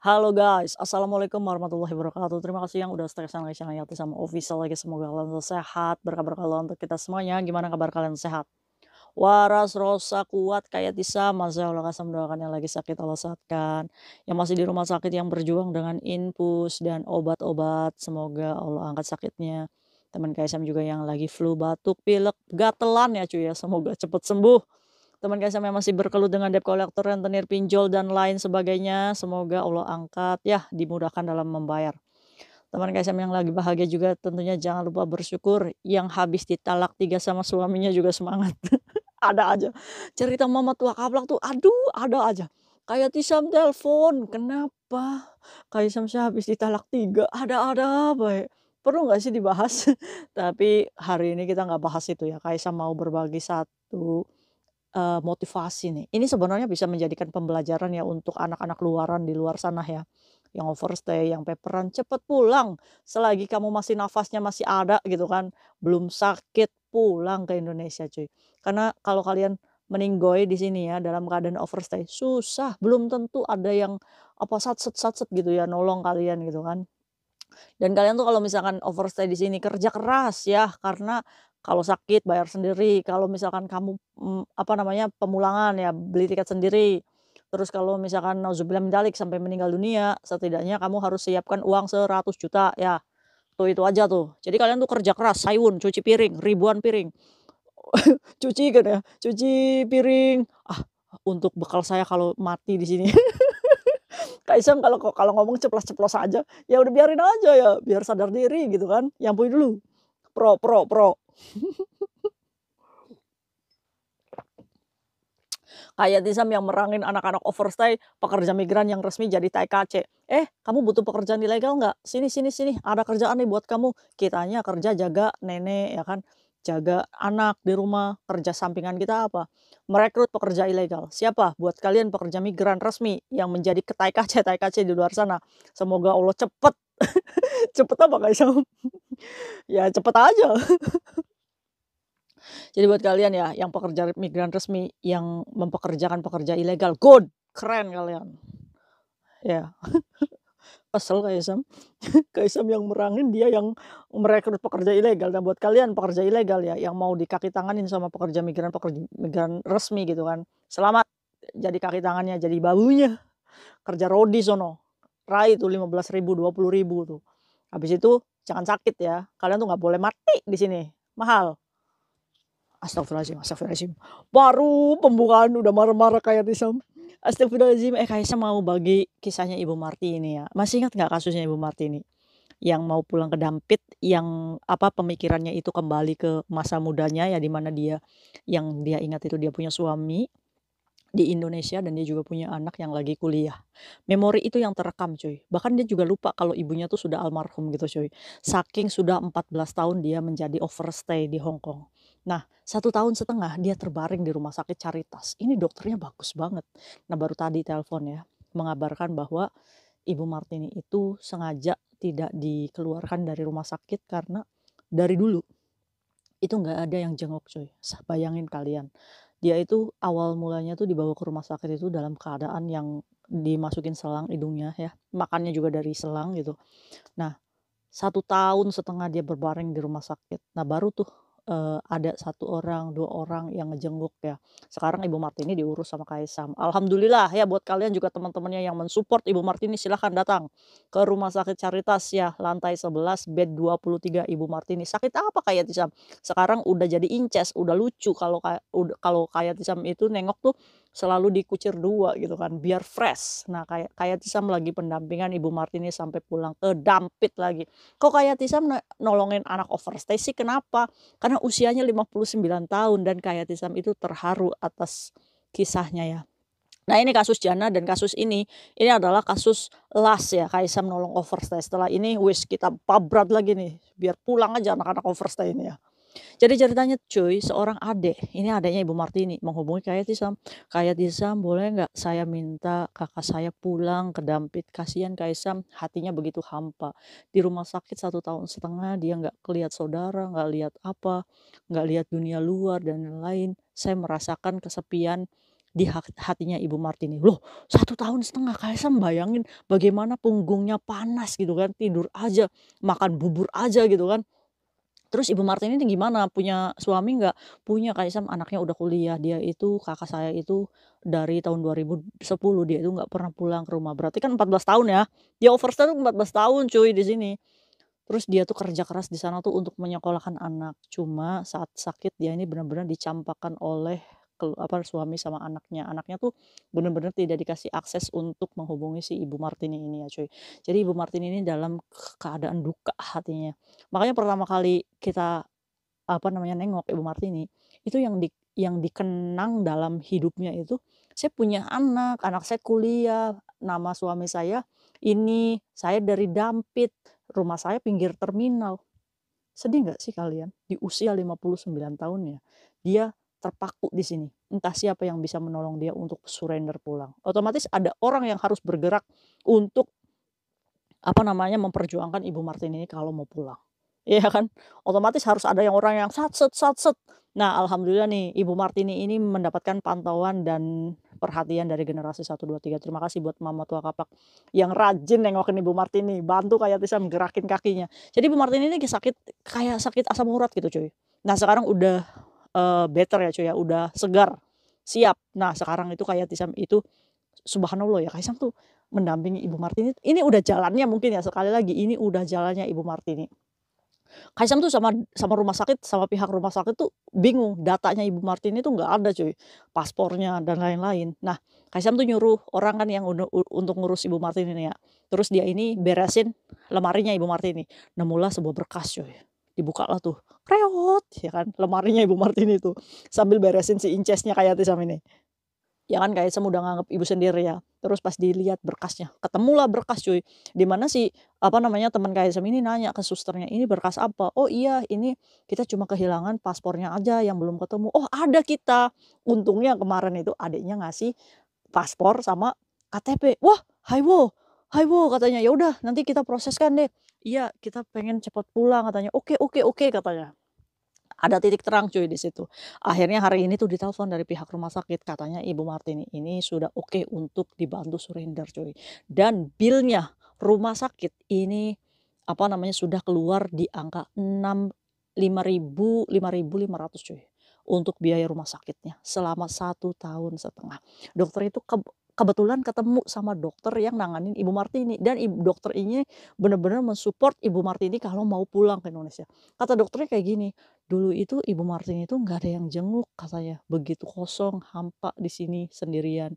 Halo guys, Assalamualaikum warahmatullahi wabarakatuh Terima kasih yang udah stay sama channel Yati sama Official lagi Semoga kalian sehat, berkabar kalian untuk kita semuanya Gimana kabar kalian sehat? Waras, rosa, kuat, kayak tisa Masya Allah kasih mendoakan yang lagi sakit Allah sehatkan Yang masih di rumah sakit yang berjuang dengan infus dan obat-obat Semoga Allah angkat sakitnya Teman KSM juga yang lagi flu, batuk, pilek, gatelan ya cuy ya Semoga cepat sembuh Teman KSM yang masih berkeluh dengan debt collector, rentenir pinjol, dan lain sebagainya, semoga Allah angkat, ya dimudahkan dalam membayar. Teman KSM yang lagi bahagia juga tentunya jangan lupa bersyukur. Yang habis ditalak tiga sama suaminya juga semangat. ada aja. Cerita mama tua kaplak tuh aduh ada aja. Kayak Tisam telepon, kenapa? Kayak saya habis ditalak tiga, ada-ada baik ya? perlu nggak sih dibahas? Tapi hari ini kita nggak bahas itu ya. Kayak mau berbagi satu uh, motivasi nih. Ini sebenarnya bisa menjadikan pembelajaran ya untuk anak-anak luaran di luar sana ya, yang overstay, yang paperan, "Cepet pulang, selagi kamu masih nafasnya masih ada," gitu kan, "belum sakit, pulang ke Indonesia," cuy. Karena kalau kalian meninggoy di sini ya dalam keadaan overstay, susah, belum tentu ada yang apa, gitu ya, nolong kalian gitu kan. Dan kalian tuh kalau misalkan overstay di sini kerja keras ya, karena kalau sakit bayar sendiri, kalau misalkan kamu mm, apa namanya pemulangan ya beli tiket sendiri. Terus kalau misalkan nauzubillah mendalik sampai meninggal dunia, setidaknya kamu harus siapkan uang 100 juta ya. Tuh itu aja tuh. Jadi kalian tuh kerja keras, sayun, cuci piring, ribuan piring. cuci kan ya, cuci piring. Ah, untuk bekal saya kalau mati di sini. Kaisang kalau kalau ngomong ceplos-ceplos aja, ya udah biarin aja ya, biar sadar diri gitu kan. Yang punya dulu. Pro pro pro Kayak Tizam yang merangin anak-anak overstay, pekerja migran yang resmi jadi TKC. Eh, kamu butuh pekerjaan ilegal nggak? Sini, sini, sini. Ada kerjaan nih buat kamu. Kitanya kerja jaga nenek, ya kan? Jaga anak di rumah. Kerja sampingan kita apa? Merekrut pekerja ilegal. Siapa? Buat kalian pekerja migran resmi yang menjadi TKC-TKC di luar sana. Semoga Allah cepet. cepet apa guys? ya cepet aja. Jadi buat kalian ya yang pekerja migran resmi yang mempekerjakan pekerja ilegal, good, keren kalian. Ya. Yeah. Kaisam. Kaisam yang merangin dia yang merekrut pekerja ilegal dan buat kalian pekerja ilegal ya yang mau dikaki tanganin sama pekerja migran pekerja migran resmi gitu kan. Selamat jadi kaki tangannya jadi babunya. Kerja rodi sono. Rai tuh belas ribu, puluh ribu tuh. Habis itu jangan sakit ya. Kalian tuh nggak boleh mati di sini. Mahal. Astagfirullahaladzim, astagfirullahaladzim. Baru pembukaan udah marah-marah kayak Sam. Astagfirullahaladzim, eh Kaisa mau bagi kisahnya Ibu Marti ini ya. Masih ingat nggak kasusnya Ibu Marti ini? Yang mau pulang ke Dampit, yang apa pemikirannya itu kembali ke masa mudanya ya dimana dia yang dia ingat itu dia punya suami di Indonesia dan dia juga punya anak yang lagi kuliah. Memori itu yang terekam cuy. Bahkan dia juga lupa kalau ibunya tuh sudah almarhum gitu cuy. Saking sudah 14 tahun dia menjadi overstay di Hong Kong. Nah, satu tahun setengah dia terbaring di rumah sakit Caritas. Ini dokternya bagus banget. Nah, baru tadi telepon ya, mengabarkan bahwa Ibu Martini itu sengaja tidak dikeluarkan dari rumah sakit karena dari dulu itu nggak ada yang jenguk cuy. Bayangin kalian, dia itu awal mulanya tuh dibawa ke rumah sakit itu dalam keadaan yang dimasukin selang hidungnya ya, makannya juga dari selang gitu. Nah, satu tahun setengah dia berbaring di rumah sakit. Nah, baru tuh uh, ada satu orang, dua orang yang ngejenguk ya. Sekarang Ibu Martini diurus sama Kaisam. Alhamdulillah ya buat kalian juga teman-temannya yang mensupport Ibu Martini silahkan datang ke Rumah Sakit Caritas ya, lantai 11 bed 23 Ibu Martini. Sakit apa kayak Tisam? Sekarang udah jadi inces, udah lucu kalau kalau kayak Tisam itu nengok tuh selalu dikucir dua gitu kan biar fresh. Nah kayak kayak Tisam lagi pendampingan Ibu Martini sampai pulang ke eh, Dampit lagi. Kok kayak Tisam nolongin anak overstay sih kenapa? Karena usianya 59 tahun dan kayak Tisam itu terharu atas kisahnya ya. Nah ini kasus Jana dan kasus ini, ini adalah kasus last ya, Kaisam nolong overstay. Setelah ini wis kita pabrat lagi nih, biar pulang aja anak-anak overstay ini ya. Jadi ceritanya cuy, seorang adik, ini adiknya Ibu Martini, menghubungi kayak Tisam. Kayak Tisam, boleh nggak saya minta kakak saya pulang ke Dampit, kasihan Kak Isam hatinya begitu hampa. Di rumah sakit satu tahun setengah dia nggak kelihat saudara, nggak lihat apa, nggak lihat dunia luar dan lain-lain. Saya merasakan kesepian di hatinya Ibu Martini. Loh, satu tahun setengah sam bayangin bagaimana punggungnya panas gitu kan, tidur aja, makan bubur aja gitu kan. Terus Ibu Martin ini gimana? Punya suami nggak? Punya kayak sama anaknya udah kuliah. Dia itu kakak saya itu dari tahun 2010 dia itu nggak pernah pulang ke rumah. Berarti kan 14 tahun ya. Dia overstay tuh 14 tahun cuy di sini. Terus dia tuh kerja keras di sana tuh untuk menyekolahkan anak. Cuma saat sakit dia ini benar-benar dicampakkan oleh ke, apa suami sama anaknya. Anaknya tuh benar-benar tidak dikasih akses untuk menghubungi si Ibu Martini ini ya, cuy. Jadi Ibu Martini ini dalam keadaan duka hatinya. Makanya pertama kali kita apa namanya nengok Ibu Martini, itu yang di yang dikenang dalam hidupnya itu saya punya anak, anak saya kuliah, nama suami saya ini, saya dari Dampit, rumah saya pinggir terminal. Sedih nggak sih kalian? Di usia 59 tahun ya, dia terpaku di sini. Entah siapa yang bisa menolong dia untuk surrender pulang. Otomatis ada orang yang harus bergerak untuk apa namanya memperjuangkan Ibu Martin ini kalau mau pulang. Iya kan? Otomatis harus ada yang orang yang sat satset. sat sat. Nah, alhamdulillah nih Ibu Martin ini mendapatkan pantauan dan perhatian dari generasi 1 2 3. Terima kasih buat Mama tua Kapak yang rajin nengokin Ibu Martin Martini, bantu kayak bisa gerakin kakinya. Jadi Ibu Martin ini sakit kayak sakit asam urat gitu, cuy. Nah, sekarang udah uh, better ya cuy ya udah segar siap nah sekarang itu kayak Tisam itu subhanallah ya Kaisang tuh mendampingi Ibu Martini ini udah jalannya mungkin ya sekali lagi ini udah jalannya Ibu Martini Kaisang tuh sama sama rumah sakit sama pihak rumah sakit tuh bingung datanya Ibu Martini tuh nggak ada cuy paspornya dan lain-lain nah Kaisang tuh nyuruh orang kan yang untuk ngurus Ibu Martini nih ya terus dia ini beresin lemarinya Ibu Martini nemulah sebuah berkas cuy dibuka lah tuh reot ya kan lemarinya Ibu Martini itu sambil beresin si incesnya kayak Tisam ini ya kan kayak saya udah nganggap ibu sendiri ya terus pas dilihat berkasnya ketemulah berkas cuy di mana si apa namanya teman kayak sem ini nanya ke susternya ini berkas apa oh iya ini kita cuma kehilangan paspornya aja yang belum ketemu oh ada kita untungnya kemarin itu adiknya ngasih paspor sama KTP wah hai wo hai wo katanya ya udah nanti kita proseskan deh iya kita pengen cepat pulang katanya oke oke oke katanya ada titik terang cuy di situ. Akhirnya hari ini tuh ditelepon dari pihak rumah sakit katanya Ibu Martini ini sudah oke okay untuk dibantu surrender cuy. Dan bilnya rumah sakit ini apa namanya sudah keluar di angka 6 5000 5500 cuy untuk biaya rumah sakitnya selama satu tahun setengah. Dokter itu ke, kebetulan ketemu sama dokter yang nanganin Ibu Martini dan ibu dokter ini benar-benar mensupport Ibu Martini kalau mau pulang ke Indonesia. Kata dokternya kayak gini, dulu itu Ibu Martini itu nggak ada yang jenguk katanya, begitu kosong, hampa di sini sendirian.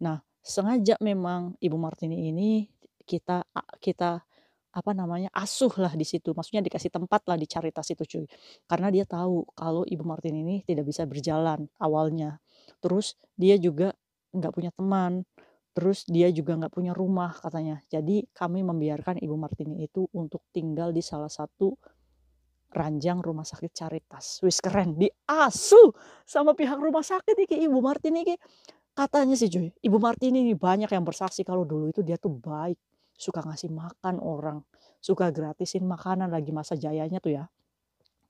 Nah, sengaja memang Ibu Martini ini kita kita apa namanya asuh lah di situ maksudnya dikasih tempat lah di caritas itu cuy karena dia tahu kalau ibu Martin ini tidak bisa berjalan awalnya terus dia juga nggak punya teman, terus dia juga nggak punya rumah katanya. Jadi kami membiarkan Ibu Martini itu untuk tinggal di salah satu ranjang rumah sakit caritas. Wis keren, di ASU sama pihak rumah sakit iki Ibu Martini iki. Katanya sih Joy, Ibu Martini ini banyak yang bersaksi kalau dulu itu dia tuh baik, suka ngasih makan orang, suka gratisin makanan lagi masa jayanya tuh ya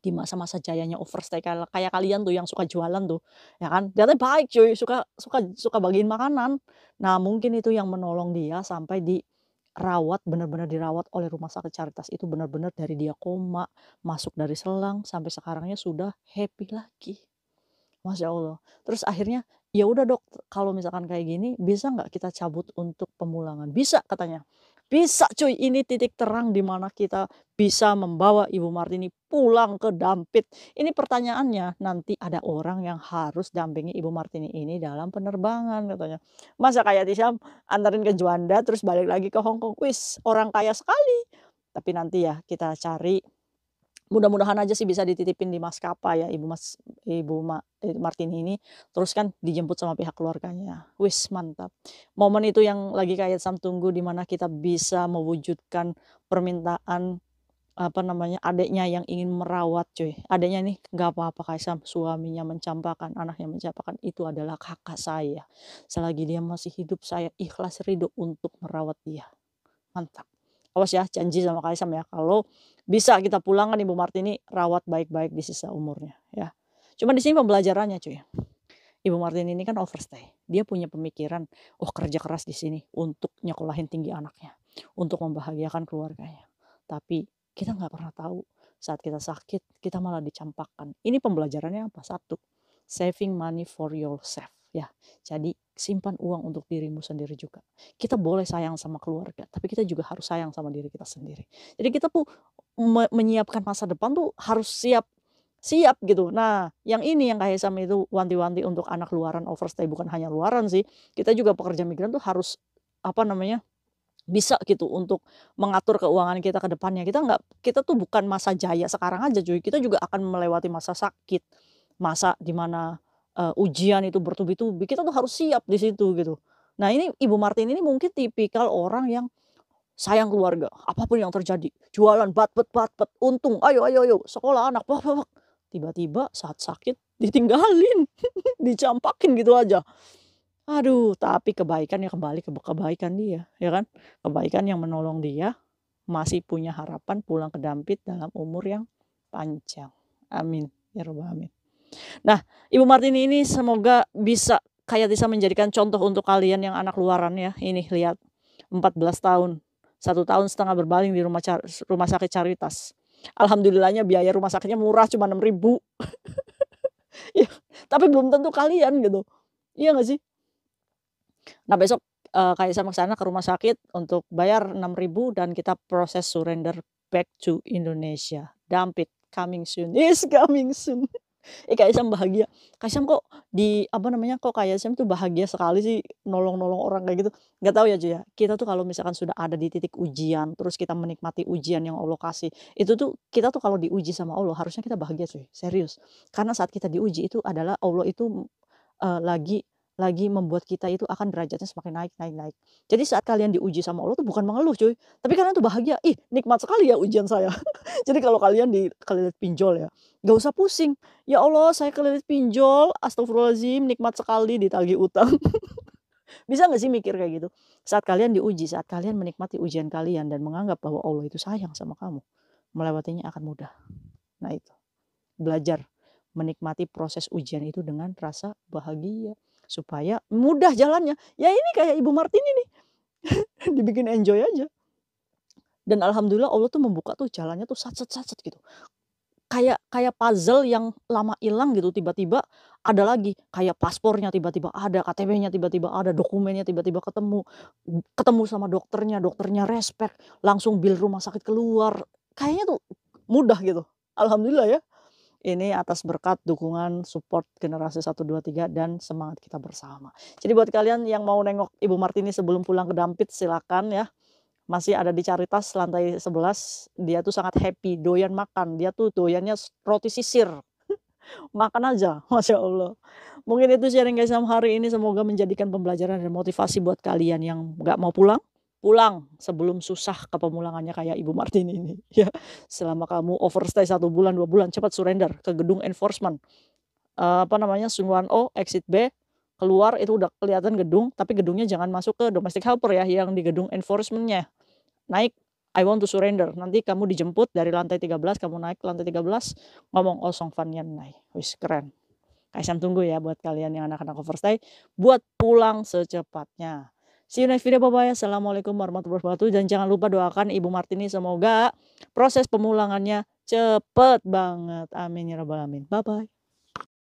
di masa-masa jayanya overstay kayak, kayak kalian tuh yang suka jualan tuh ya kan dia baik cuy suka suka suka bagiin makanan nah mungkin itu yang menolong dia sampai di rawat benar-benar dirawat oleh rumah sakit caritas itu benar-benar dari dia koma masuk dari selang sampai sekarangnya sudah happy lagi masya allah terus akhirnya ya udah dok kalau misalkan kayak gini bisa nggak kita cabut untuk pemulangan bisa katanya bisa cuy ini titik terang di mana kita bisa membawa Ibu Martini pulang ke Dampit. Ini pertanyaannya nanti ada orang yang harus dampingi Ibu Martini ini dalam penerbangan katanya. Masa kayak Tisha antarin ke Juanda terus balik lagi ke Hongkong, Wis orang kaya sekali. Tapi nanti ya kita cari mudah-mudahan aja sih bisa dititipin di maskapai ya ibu mas ibu Ma, eh, Martin ini terus kan dijemput sama pihak keluarganya wis mantap momen itu yang lagi kayak Sam tunggu mana kita bisa mewujudkan permintaan apa namanya adiknya yang ingin merawat cuy adiknya nih nggak apa-apa Kaisam suaminya mencampakan anaknya mencampakan itu adalah kakak saya selagi dia masih hidup saya ikhlas ridho untuk merawat dia mantap awas ya janji sama Kaisam ya kalau bisa kita pulangkan Ibu Martini rawat baik-baik di sisa umurnya ya. Cuma di sini pembelajarannya cuy. Ibu Martini ini kan overstay. Dia punya pemikiran, oh kerja keras di sini untuk nyekolahin tinggi anaknya, untuk membahagiakan keluarganya. Tapi kita nggak pernah tahu saat kita sakit, kita malah dicampakkan. Ini pembelajarannya apa? Satu, saving money for yourself ya. Jadi simpan uang untuk dirimu sendiri juga. Kita boleh sayang sama keluarga, tapi kita juga harus sayang sama diri kita sendiri. Jadi kita tuh menyiapkan masa depan tuh harus siap siap gitu. Nah, yang ini yang kayak sama itu wanti-wanti untuk anak luaran overstay bukan hanya luaran sih. Kita juga pekerja migran tuh harus apa namanya? bisa gitu untuk mengatur keuangan kita ke depannya. Kita nggak kita tuh bukan masa jaya sekarang aja cuy. Kita juga akan melewati masa sakit, masa dimana uh, ujian itu bertubi-tubi, kita tuh harus siap di situ gitu. Nah ini Ibu Martin ini mungkin tipikal orang yang sayang keluarga, apapun yang terjadi, jualan batpet batpet, untung, ayo ayo ayo, sekolah anak, bak, bak, tiba-tiba saat sakit ditinggalin, dicampakin gitu aja. Aduh, tapi kebaikan ya kembali ke kebaikan dia, ya kan? Kebaikan yang menolong dia masih punya harapan pulang ke Dampit dalam umur yang panjang. Amin. Ya robbal Amin. Nah, Ibu Martini ini semoga bisa kayak bisa menjadikan contoh untuk kalian yang anak luaran ya. Ini lihat 14 tahun, satu tahun setengah berbaling di rumah car rumah sakit caritas. Alhamdulillahnya biaya rumah sakitnya murah cuma 6 ribu. ya, tapi belum tentu kalian gitu. Iya gak sih? Nah besok uh, kayak sama sana ke rumah sakit untuk bayar ribu dan kita proses surrender back to Indonesia. Dump it, coming soon. Is coming soon. eh Kak Isam bahagia Kak Isam kok di apa namanya kok Kak Isam tuh bahagia sekali sih nolong-nolong orang kayak gitu nggak tahu ya cuy ya kita tuh kalau misalkan sudah ada di titik ujian terus kita menikmati ujian yang Allah kasih itu tuh kita tuh kalau diuji sama Allah harusnya kita bahagia cuy serius karena saat kita diuji itu adalah Allah itu uh, lagi lagi membuat kita itu akan derajatnya semakin naik, naik, naik. Jadi saat kalian diuji sama Allah tuh bukan mengeluh cuy. Tapi kalian tuh bahagia. Ih nikmat sekali ya ujian saya. Jadi kalau kalian di kelilit pinjol ya. Gak usah pusing. Ya Allah saya kelilit pinjol. Astagfirullahaladzim nikmat sekali ditagi utang. Bisa gak sih mikir kayak gitu? Saat kalian diuji, saat kalian menikmati ujian kalian dan menganggap bahwa Allah itu sayang sama kamu. Melewatinya akan mudah. Nah itu. Belajar menikmati proses ujian itu dengan rasa bahagia supaya mudah jalannya. Ya ini kayak Ibu Martin ini. Dibikin enjoy aja. Dan alhamdulillah Allah tuh membuka tuh jalannya tuh sat sat sat, sat gitu. Kayak kayak puzzle yang lama hilang gitu tiba-tiba ada lagi. Kayak paspornya tiba-tiba ada, KTP-nya tiba-tiba ada, dokumennya tiba-tiba ketemu. Ketemu sama dokternya, dokternya respect, langsung bil rumah sakit keluar. Kayaknya tuh mudah gitu. Alhamdulillah ya ini atas berkat dukungan support generasi 1, 2, 3 dan semangat kita bersama. Jadi buat kalian yang mau nengok Ibu Martini sebelum pulang ke Dampit silakan ya. Masih ada di Caritas lantai 11, dia tuh sangat happy, doyan makan. Dia tuh doyannya roti sisir. makan aja, Masya Allah. Mungkin itu sharing guys hari ini, semoga menjadikan pembelajaran dan motivasi buat kalian yang gak mau pulang pulang sebelum susah kepemulangannya kayak Ibu Martin ini. Ya, selama kamu overstay satu bulan dua bulan cepat surrender ke gedung enforcement uh, apa namanya sungguhan O exit B keluar itu udah kelihatan gedung tapi gedungnya jangan masuk ke domestic helper ya yang di gedung enforcementnya naik I want to surrender. Nanti kamu dijemput dari lantai 13, kamu naik ke lantai 13, ngomong oh Song Fan Yan Nai. Wis keren. KSM tunggu ya buat kalian yang anak-anak overstay buat pulang secepatnya. See you next video, bye-bye. Assalamualaikum warahmatullahi wabarakatuh. Dan jangan lupa doakan Ibu Martini semoga proses pemulangannya cepet banget. Amin ya rabbal alamin. Bye-bye.